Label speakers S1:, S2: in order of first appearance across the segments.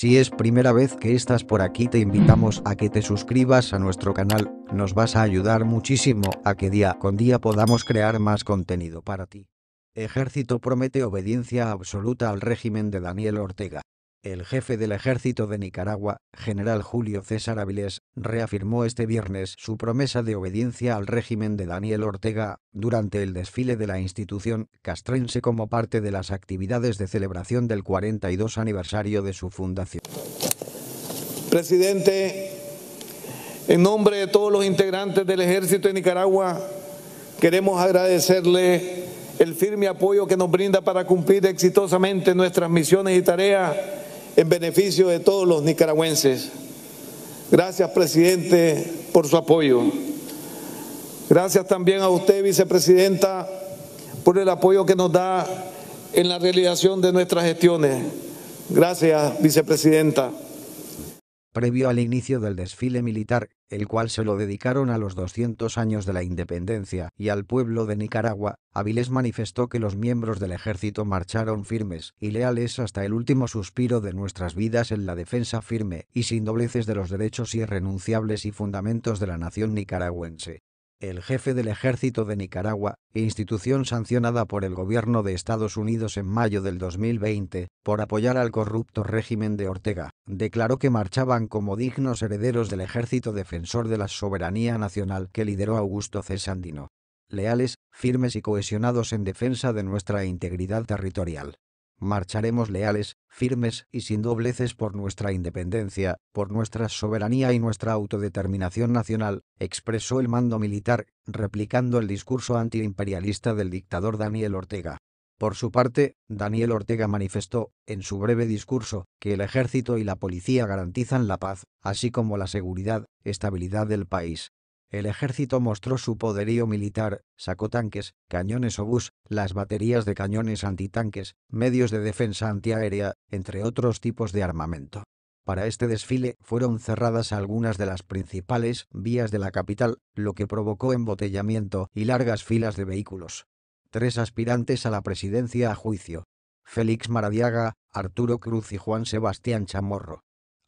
S1: Si es primera vez que estás por aquí te invitamos a que te suscribas a nuestro canal, nos vas a ayudar muchísimo a que día con día podamos crear más contenido para ti. Ejército promete obediencia absoluta al régimen de Daniel Ortega. El jefe del ejército de Nicaragua, general Julio César Avilés, reafirmó este viernes su promesa de obediencia al régimen de Daniel Ortega durante el desfile de la institución castrense como parte de las actividades de celebración del 42 aniversario de su fundación.
S2: Presidente, en nombre de todos los integrantes del ejército de Nicaragua, queremos agradecerle el firme apoyo que nos brinda para cumplir exitosamente nuestras misiones y tareas en beneficio de todos los nicaragüenses. Gracias, presidente, por su apoyo. Gracias también a usted, vicepresidenta, por el apoyo que nos da en la realización de nuestras gestiones. Gracias, vicepresidenta
S1: previo al inicio del desfile militar, el cual se lo dedicaron a los 200 años de la independencia y al pueblo de Nicaragua, Avilés manifestó que los miembros del ejército marcharon firmes y leales hasta el último suspiro de nuestras vidas en la defensa firme y sin dobleces de los derechos irrenunciables y fundamentos de la nación nicaragüense el jefe del ejército de Nicaragua, institución sancionada por el gobierno de Estados Unidos en mayo del 2020 por apoyar al corrupto régimen de Ortega, declaró que marchaban como dignos herederos del ejército defensor de la soberanía nacional que lideró Augusto C. Sandino. Leales, firmes y cohesionados en defensa de nuestra integridad territorial, marcharemos leales, firmes y sin dobleces por nuestra independencia, por nuestra soberanía y nuestra autodeterminación nacional, expresó el mando militar, replicando el discurso antiimperialista del dictador Daniel Ortega. Por su parte, Daniel Ortega manifestó, en su breve discurso, que el ejército y la policía garantizan la paz, así como la seguridad, estabilidad del país. El ejército mostró su poderío militar, sacó tanques, cañones obús, las baterías de cañones antitanques, medios de defensa antiaérea, entre otros tipos de armamento. Para este desfile fueron cerradas algunas de las principales vías de la capital, lo que provocó embotellamiento y largas filas de vehículos. Tres aspirantes a la presidencia a juicio. Félix Maradiaga, Arturo Cruz y Juan Sebastián Chamorro.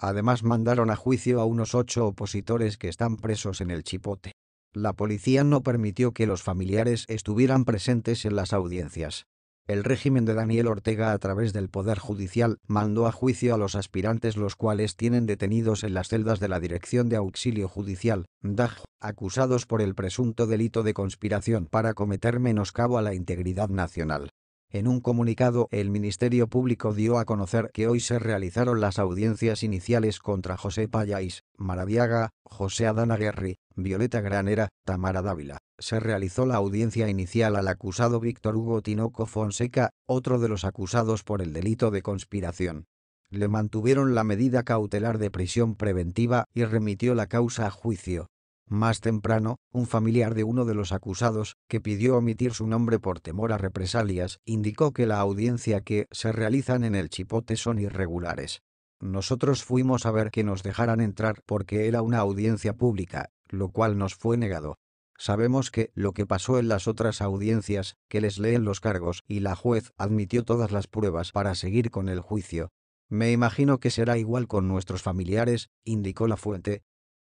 S1: Además mandaron a juicio a unos ocho opositores que están presos en el Chipote. La policía no permitió que los familiares estuvieran presentes en las audiencias. El régimen de Daniel Ortega a través del Poder Judicial mandó a juicio a los aspirantes los cuales tienen detenidos en las celdas de la Dirección de Auxilio Judicial, DAJ, acusados por el presunto delito de conspiración para cometer menoscabo a la integridad nacional. En un comunicado el Ministerio Público dio a conocer que hoy se realizaron las audiencias iniciales contra José Payáis, Maraviaga, José Adana Guerri, Violeta Granera, Tamara Dávila. Se realizó la audiencia inicial al acusado Víctor Hugo Tinoco Fonseca, otro de los acusados por el delito de conspiración. Le mantuvieron la medida cautelar de prisión preventiva y remitió la causa a juicio. Más temprano, un familiar de uno de los acusados, que pidió omitir su nombre por temor a represalias, indicó que la audiencia que se realizan en el Chipote son irregulares. Nosotros fuimos a ver que nos dejaran entrar porque era una audiencia pública, lo cual nos fue negado. Sabemos que lo que pasó en las otras audiencias, que les leen los cargos y la juez admitió todas las pruebas para seguir con el juicio. Me imagino que será igual con nuestros familiares, indicó la fuente,